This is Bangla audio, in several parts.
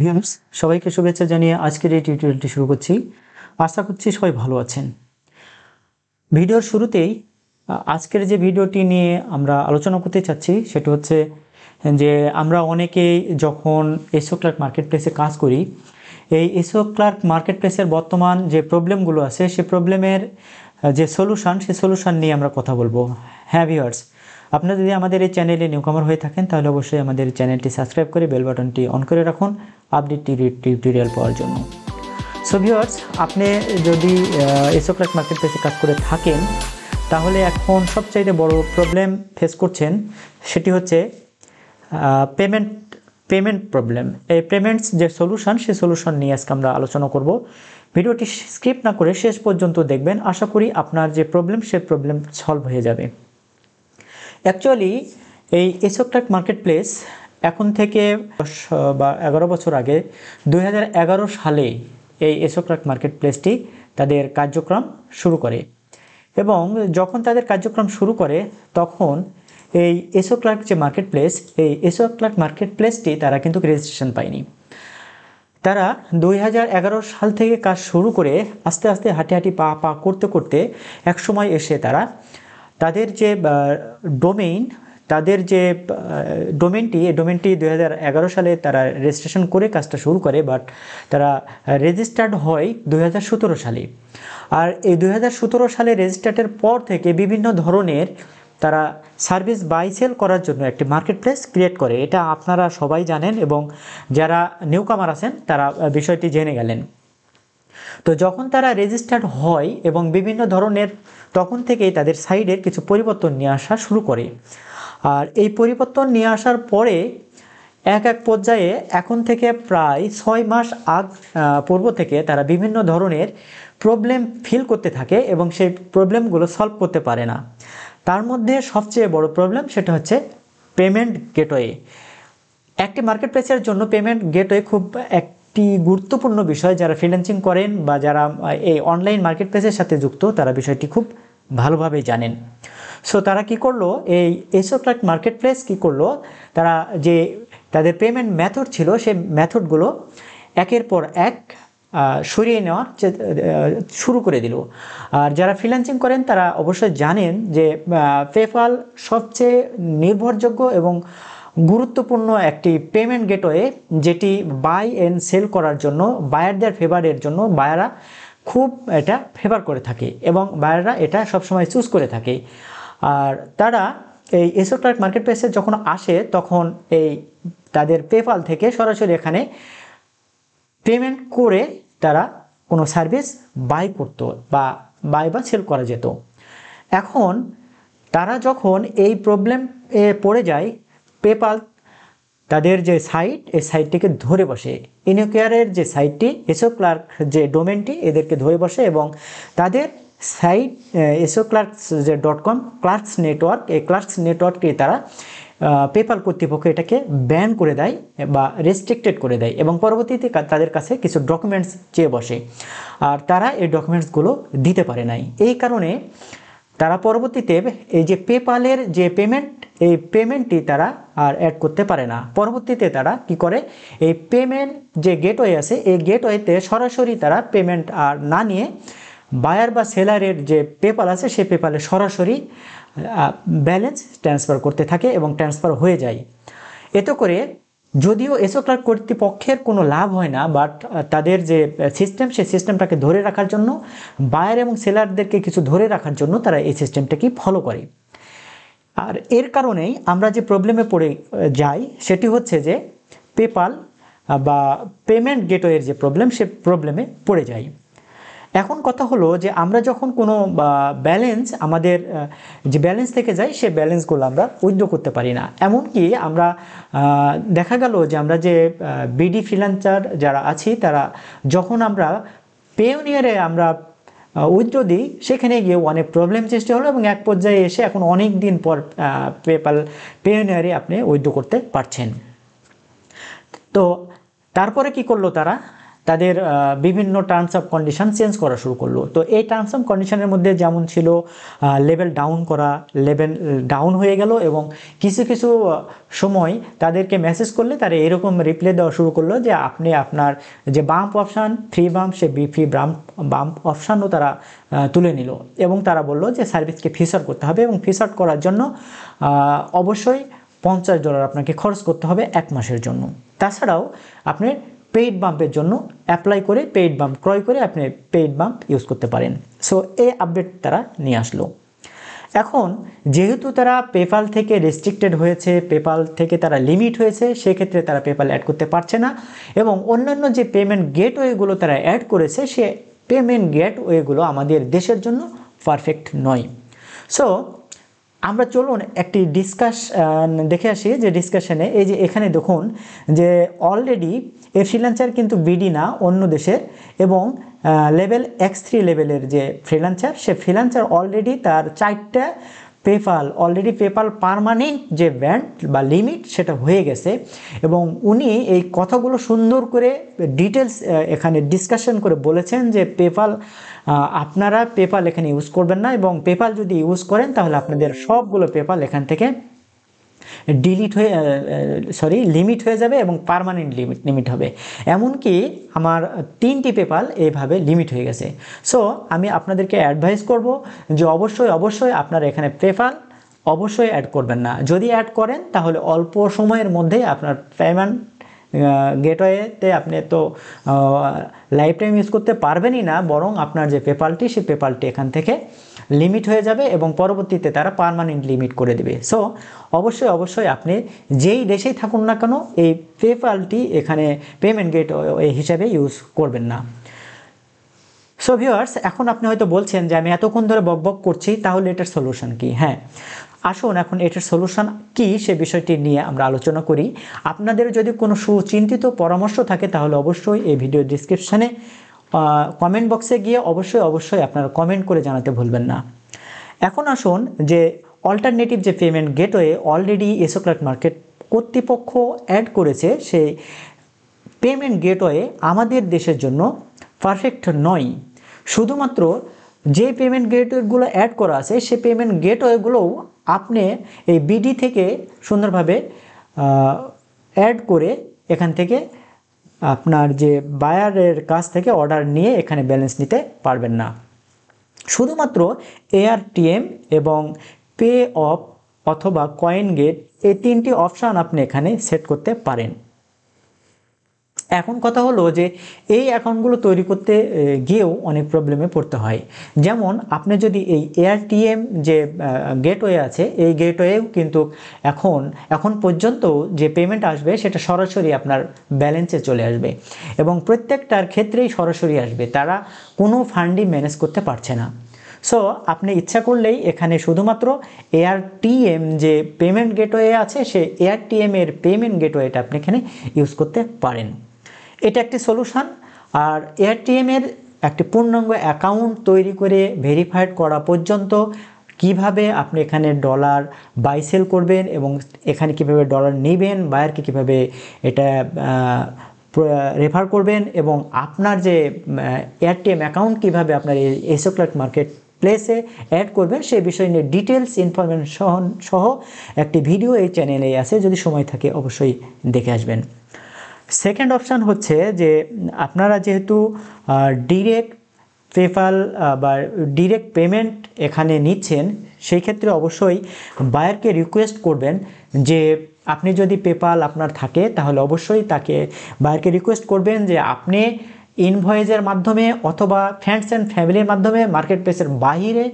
ভিউস সবাইকে শুভেচ্ছা জানিয়ে আজকের এই টিউটোরিয়ালটি শুরু করছি আশা করছি সবাই ভালো আছেন ভিডিওর শুরুতেই আজকের যে ভিডিওটি নিয়ে আমরা আলোচনা করতে চাচ্ছি সেটা হচ্ছে যে আমরা অনেকেই যখন এসও ক্লার্ক মার্কেট প্লেসে কাজ করি এই এসও ক্লার্ক মার্কেট প্লেসের বর্তমান যে প্রবলেমগুলো আছে সে প্রবলেমের যে সলিউশান সে সলিউশান নিয়ে আমরা কথা বলবো হ্যাঁ ভিওয়ার্স আপনারা যদি আমাদের এই চ্যানেলে নিউকামার হয়ে থাকেন তাহলে অবশ্যই আমাদের চ্যানেলটি সাবস্ক্রাইব করে বেল বাটনটি অন করে রাখুন আপডেট টিউটোরিয়াল পাওয়ার জন্য সো ভিওয়ার্স আপনি যদি এসোক্রাট মার্কেট প্লেসে কাজ করে থাকেন তাহলে এখন সবচাইতে বড় প্রবলেম ফেস করছেন সেটি হচ্ছে পেমেন্ট পেমেন্ট প্রবলেম এই পেমেন্টস যে সলিউশন সেই সলিউশন নিয়ে আজকে আমরা আলোচনা করব ভিডিওটি স্ক্রিপ্ট না করে শেষ পর্যন্ত দেখবেন আশা করি আপনার যে প্রবলেম সে প্রবলেম সলভ হয়ে যাবে অ্যাকচুয়ালি এই এসোক্টাক মার্কেট প্লেস এখন থেকে দশ বা এগারো বছর আগে দুই সালে এই এসোক্রাক মার্কেট প্লেসটি তাদের কার্যক্রম শুরু করে এবং যখন তাদের কার্যক্রম শুরু করে তখন এই ক্লার্ক যে মার্কেট প্লেস এই ক্লার্ক মার্কেট প্লেসটি তারা কিন্তু রেজিস্ট্রেশন পায়নি তারা দুই সাল থেকে কাজ শুরু করে আস্তে আস্তে হাঁটি হাঁটি পা পা করতে করতে একসময় এসে তারা তাদের যে ডোমেইন তাদের যে ডোমেনটি এই ডোমেনটি দুই সালে তারা রেজিস্ট্রেশন করে কাজটা শুরু করে বাট তারা রেজিস্টার্ড হয় দুই সালে আর এই দুই সালে রেজিস্টার্ডের পর থেকে বিভিন্ন ধরনের তারা সার্ভিস বাই সেল করার জন্য একটি মার্কেট প্লেস ক্রিয়েট করে এটা আপনারা সবাই জানেন এবং যারা নিউকামার আছেন তারা বিষয়টি জেনে গেলেন তো যখন তারা রেজিস্টার্ড হয় এবং বিভিন্ন ধরনের তখন থেকেই তাদের সাইডের কিছু পরিবর্তন নিয়ে আসা শুরু করে আর এই পরিবর্তন নিয়ে আসার পরে এক এক পর্যায়ে এখন থেকে প্রায় ছয় মাস আগ পূর্ব থেকে তারা বিভিন্ন ধরনের প্রবলেম ফিল করতে থাকে এবং সেই প্রবলেমগুলো সলভ করতে পারে না তার মধ্যে সবচেয়ে বড় প্রবলেম সেটা হচ্ছে পেমেন্ট গেটওয়ে একটি মার্কেট প্লেসের জন্য পেমেন্ট গেটওয়ে খুব এক একটি গুরুত্বপূর্ণ বিষয় যারা ফ্রিল্যান্সিং করেন বা যারা এই অনলাইন মার্কেট প্লেসের সাথে যুক্ত তারা বিষয়টি খুব ভালোভাবে জানেন সো তারা কি করলো এই এসোক্লাট মার্কেট প্লেস কী করলো তারা যে তাদের পেমেন্ট মেথড ছিল সেই মেথডগুলো একের পর এক সরিয়ে নেওয়ার শুরু করে দিল আর যারা ফ্রিল্যান্সিং করেন তারা অবশ্যই জানেন যে পেপাল সবচেয়ে নির্ভরযোগ্য এবং গুরুত্বপূর্ণ একটি পেমেন্ট গেটওয়ে যেটি বাই অ্যান্ড সেল করার জন্য বায়ারদের ফেভারের জন্য বায়ারা খুব এটা ফেভার করে থাকে এবং বায়াররা এটা সবসময় চুজ করে থাকে আর তারা এই এসব মার্কেট প্লেসে যখন আসে তখন এই তাদের পেপাল থেকে সরাসরি এখানে পেমেন্ট করে তারা কোনো সার্ভিস বাই করতো বা বাই বা সেল করা যেত এখন তারা যখন এই প্রবলেম পড়ে যায় পেপাল তাদের যে সাইট এই সাইটটিকে ধরে বসে ইনোকেয়ারের যে সাইটটি এসো ক্লার্ক যে ডোমেনটি এদেরকে ধরে বসে এবং তাদের সাইট এসো ক্লার্কস যে ডট কম ক্লার্কস নেটওয়ার্ক এই ক্লার্কস নেটওয়ার্ককে তারা পেপাল কর্তৃপক্ষ এটাকে ব্যান করে দেয় বা রেস্ট্রিক্টেড করে দেয় এবং পরবর্তীতে তাদের কাছে কিছু ডকুমেন্টস চেয়ে বসে আর তারা এই ডকুমেন্টসগুলো দিতে পারে নাই এই কারণে তারা পরবর্তীতে এই যে পেপালের যে পেমেন্ট এই পেমেন্টটি তারা আর অ্যাড করতে পারে না পরবর্তীতে তারা কি করে এই পেমেন্ট যে গেটওয়ে আছে এই গেটওয়েতে সরাসরি তারা পেমেন্ট আর না নিয়ে বায়ার বা সেলারের যে পেপাল আছে সে পেপালে সরাসরি ব্যালেন্স ট্রান্সফার করতে থাকে এবং ট্রান্সফার হয়ে যায় এতে করে যদিও এসো ক্লার্ক কর্তৃপক্ষের কোনো লাভ হয় না বাট তাদের যে সিস্টেম সেই সিস্টেমটাকে ধরে রাখার জন্য বায়ার এবং সেলারদেরকে কিছু ধরে রাখার জন্য তারা এই সিস্টেমটাকেই ফলো করে আর এর কারণেই আমরা যে প্রবলেমে পড়ে যাই সেটি হচ্ছে যে পেপাল বা পেমেন্ট গেটওয়ের যে প্রবলেম সে প্রবলেমে পড়ে যাই এখন কথা হলো যে আমরা যখন কোনো ব্যালেন্স আমাদের যে ব্যালেন্স থেকে যাই সে ব্যালেন্সগুলো আমরা উইথড্র করতে পারি না এমনকি আমরা দেখা গেল যে আমরা যে বিডি ফ্রিল্যান্সার যারা আছি তারা যখন আমরা পেওনিয়ারে আমরা উইথড্রো দিই সেখানে গিয়ে অনেক প্রবলেম সৃষ্টি হলো এবং এক পর্যায়ে এসে এখন অনেক দিন পর পেপাল পেয়নিয়ারে আপনি উইথড্রো করতে পারছেন তো তারপরে কি করলো তারা তাদের বিভিন্ন টার্মস অফ কন্ডিশন চেঞ্জ করা শুরু করলো তো এই টার্মস অফ কন্ডিশনের মধ্যে যেমন ছিল লেভেল ডাউন করা লেভেল ডাউন হয়ে গেল এবং কিছু কিছু সময় তাদেরকে মেসেজ করলে তারা এরকম রিপ্লাই দেওয়া শুরু করলো যে আপনি আপনার যে বাম্প অপশান ফ্রি বাম্প সে বি ফ্রি বাম্প বাম্প অপশানও তারা তুলে নিল এবং তারা বলল যে সার্ভিসকে আউট করতে হবে এবং আউট করার জন্য অবশ্যই পঞ্চাশ ডলার আপনাকে খরচ করতে হবে এক মাসের জন্য তাছাড়াও আপনি পেইড বাম্পের জন্য অ্যাপ্লাই করে পেইড বাম্প ক্রয় করে আপনি পেইড বাম্প ইউজ করতে পারেন সো এই আপডেট তারা নিয়ে আসলো এখন যেহেতু তারা পেপাল থেকে রেস্ট্রিক্টেড হয়েছে পেপাল থেকে তারা লিমিট হয়েছে সেক্ষেত্রে তারা পেপাল অ্যাড করতে পারছে না এবং অন্যান্য যে পেমেন্ট গেটওয়েগুলো তারা অ্যাড করেছে সে পেমেন্ট গেটওয়েগুলো আমাদের দেশের জন্য পারফেক্ট নয় সো আমরা চলুন একটি ডিসকাস দেখে আসি যে ডিসকাশনে এই যে এখানে দেখুন যে অলরেডি এই ফ্রিলান্সার কিন্তু বিডি না অন্য দেশের এবং লেভেল এক্স থ্রি লেভেলের যে ফ্রিলান্সার সে ফ্রিলান্সার অলরেডি তার চারটা পেপাল অলরেডি পেপাল পারমানেন্ট যে ব্যান্ড বা লিমিট সেটা হয়ে গেছে এবং উনি এই কথাগুলো সুন্দর করে ডিটেলস এখানে ডিসকাশন করে বলেছেন যে পেপাল আপনারা পেপাল এখানে ইউজ করবেন না এবং পেপাল যদি ইউজ করেন তাহলে আপনাদের সবগুলো পেপাল এখান থেকে ডিলিট হয়ে সরি লিমিট হয়ে যাবে এবং পারমানেন্ট লিমিট লিমিট হবে এমনকি আমার তিনটি পেপাল এইভাবে লিমিট হয়ে গেছে সো আমি আপনাদেরকে অ্যাডভাইস করব যে অবশ্যই অবশ্যই আপনারা এখানে পেপাল অবশ্যই অ্যাড করবেন না যদি অ্যাড করেন তাহলে অল্প সময়ের মধ্যেই আপনার পেমেন্ট গেটওয়েতে আপনি তো লাইফ টাইম ইউজ করতে পারবেনই না বরং আপনার যে পেপালটি সেই পেপালটি এখান থেকে লিমিট হয়ে যাবে এবং পরবর্তীতে তারা পারমানেন্ট লিমিট করে দেবে সো অবশ্যই অবশ্যই আপনি যেই দেশেই থাকুন না কেন এই পেপালটি এখানে পেমেন্ট গেট হিসাবে ইউজ করবেন না সো ভিউয়ার্স এখন আপনি হয়তো বলছেন যে আমি এতক্ষণ ধরে বকবক করছি তাহলে এটার সলিউশন কি হ্যাঁ আসুন এখন এটার সলিউশন কি সে বিষয়টি নিয়ে আমরা আলোচনা করি আপনাদের যদি কোনো সুচিন্তিত পরামর্শ থাকে তাহলে অবশ্যই এই ভিডিও ডিসক্রিপশানে কমেন্ট বক্সে গিয়ে অবশ্যই অবশ্যই আপনারা কমেন্ট করে জানাতে ভুলবেন না এখন আসুন যে অল্টারনেটিভ যে পেমেন্ট গেটওয়ে অলরেডি এসোক্লাট মার্কেট কর্তৃপক্ষ অ্যাড করেছে সেই পেমেন্ট গেটওয়ে আমাদের দেশের জন্য পারফেক্ট নয় শুধুমাত্র যে পেমেন্ট গেটওয়েগুলো অ্যাড করা আছে সে পেমেন্ট গেটওয়েগুলোও আপনি এই বিডি থেকে সুন্দরভাবে অ্যাড করে এখান থেকে আপনার যে বায়ারের কাছ থেকে অর্ডার নিয়ে এখানে ব্যালেন্স নিতে পারবেন না শুধুমাত্র এআরটিএম এবং পে অফ অথবা কয়েন গেট এই তিনটি অপশান আপনি এখানে সেট করতে পারেন এখন কথা হলো যে এই অ্যাকাউন্টগুলো তৈরি করতে গিয়েও অনেক প্রবলেমে পড়তে হয় যেমন আপনি যদি এই এআরটিএম যে গেটওয়ে আছে এই গেটওয়েও কিন্তু এখন এখন পর্যন্ত যে পেমেন্ট আসবে সেটা সরাসরি আপনার ব্যালেন্সে চলে আসবে এবং প্রত্যেকটার ক্ষেত্রেই সরাসরি আসবে তারা কোনো ফান্ডই ম্যানেজ করতে পারছে না সো আপনি ইচ্ছা করলেই এখানে শুধুমাত্র এআরটিএম যে পেমেন্ট গেটওয়ে আছে সে এআরটিএম এর পেমেন্ট গেটওয়েটা আপনি এখানে ইউজ করতে পারেন এটা একটি সলিউশন আর এআরটিএমের একটি পূর্ণাঙ্গ অ্যাকাউন্ট তৈরি করে ভেরিফাইড করা পর্যন্ত কিভাবে আপনি এখানে ডলার বাই সেল করবেন এবং এখানে কিভাবে ডলার নেবেন বায়ারকে কিভাবে এটা রেফার করবেন এবং আপনার যে এয়ারটিএম অ্যাকাউন্ট কিভাবে আপনার এই মার্কেট প্লেসে অ্যাড করবেন সেই বিষয় নিয়ে ডিটেলস ইনফরমেশন সহ একটি ভিডিও এই চ্যানেলে আছে যদি সময় থাকে অবশ্যই দেখে আসবেন সেকেন্ড অপশান হচ্ছে যে আপনারা যেহেতু ডিরেক্ট পেপাল বা ডিরেক্ট পেমেন্ট এখানে নিচ্ছেন সেই ক্ষেত্রে অবশ্যই বায়ারকে রিকোয়েস্ট করবেন যে আপনি যদি পেপাল আপনার থাকে তাহলে অবশ্যই তাকে বায়ারকে রিকোয়েস্ট করবেন যে আপনি ইনভয়েজের মাধ্যমে অথবা ফ্রেন্ডস অ্যান্ড ফ্যামিলির মাধ্যমে মার্কেট প্লেসের বাহিরে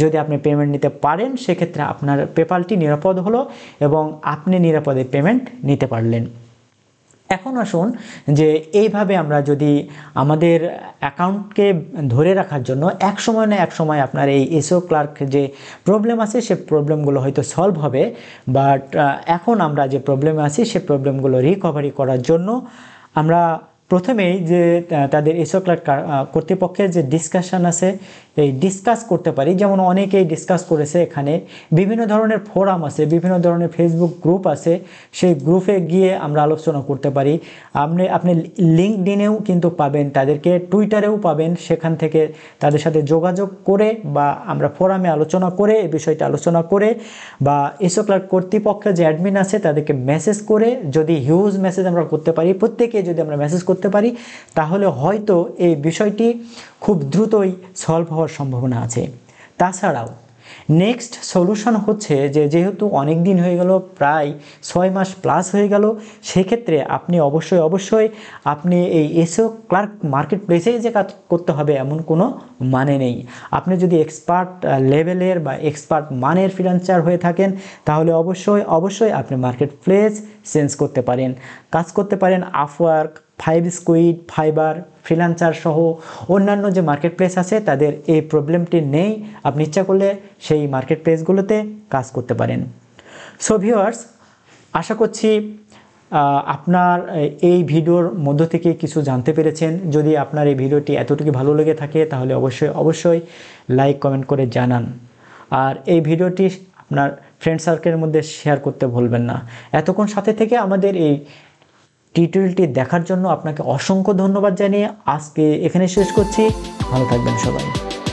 যদি আপনি পেমেন্ট নিতে পারেন সেক্ষেত্রে আপনার পেপালটি নিরাপদ হলো এবং আপনি নিরাপদে পেমেন্ট নিতে পারলেন এখন আসুন যে এইভাবে আমরা যদি আমাদের অ্যাকাউন্টকে ধরে রাখার জন্য এক সময় না এক সময় আপনার এই এসও ক্লার্ক যে প্রবলেম আছে সে প্রবলেমগুলো হয়তো সলভ হবে বাট এখন আমরা যে প্রবলেমে আছি সে প্রবলেমগুলো রিকভারি করার জন্য আমরা প্রথমেই যে তাদের এসও ক্লার্ক কর্তৃপক্ষের যে ডিসকাশান আছে এই ডিসকাস করতে পারি যেমন অনেকেই ডিসকাস করেছে এখানে বিভিন্ন ধরনের ফোরাম আছে বিভিন্ন ধরনের ফেসবুক গ্রুপ আছে সেই গ্রুপে গিয়ে আমরা আলোচনা করতে পারি আপনি আপনি ইনেও কিন্তু পাবেন তাদেরকে টুইটারেও পাবেন সেখান থেকে তাদের সাথে যোগাযোগ করে বা আমরা ফোরামে আলোচনা করে এই বিষয়টা আলোচনা করে বা ক্লার্ক কর্তৃপক্ষে যে অ্যাডমিন আছে তাদেরকে মেসেজ করে যদি হিউজ মেসেজ আমরা করতে পারি প্রত্যেকে যদি আমরা মেসেজ করতে পারি তাহলে হয়তো এই বিষয়টি খুব দ্রুতই সলভ হওয়ার সম্ভাবনা আছে তাছাড়াও নেক্সট সলিউশন হচ্ছে যে যেহেতু অনেক দিন হয়ে গেল প্রায় ছয় মাস প্লাস হয়ে গেল সেক্ষেত্রে আপনি অবশ্যই অবশ্যই আপনি এই এসও ক্লার্ক মার্কেট প্লেসেই যে কাজ করতে হবে এমন কোনো মানে নেই আপনি যদি এক্সপার্ট লেভেলের বা এক্সপার্ট মানের ফ্রিলান্সার হয়ে থাকেন তাহলে অবশ্যই অবশ্যই আপনি মার্কেট প্লেস চেঞ্জ করতে পারেন কাজ করতে পারেন আফওয়ার্ক ফাইভ স্কুইড ফাইবার ফ্রিলান্সার সহ অন্যান্য যে মার্কেট প্লেস আছে তাদের এই প্রবলেমটি নেই আপনি ইচ্ছা করলে সেই মার্কেট প্লেসগুলোতে কাজ করতে পারেন সো ভিওয়ার্স আশা করছি আপনার এই ভিডিওর মধ্য থেকে কিছু জানতে পেরেছেন যদি আপনার এই ভিডিওটি এতটুকু ভালো লেগে থাকে তাহলে অবশ্যই অবশ্যই লাইক কমেন্ট করে জানান আর এই ভিডিওটি আপনার ফ্রেন্ড সার্কেলের মধ্যে শেয়ার করতে ভুলবেন না এতক্ষণ সাথে থেকে আমাদের এই টিউটোরিয়ালটি দেখার জন্য আপনাকে অসংখ্য ধন্যবাদ জানিয়ে আজকে এখানে শেষ করছি ভালো থাকবেন সবাই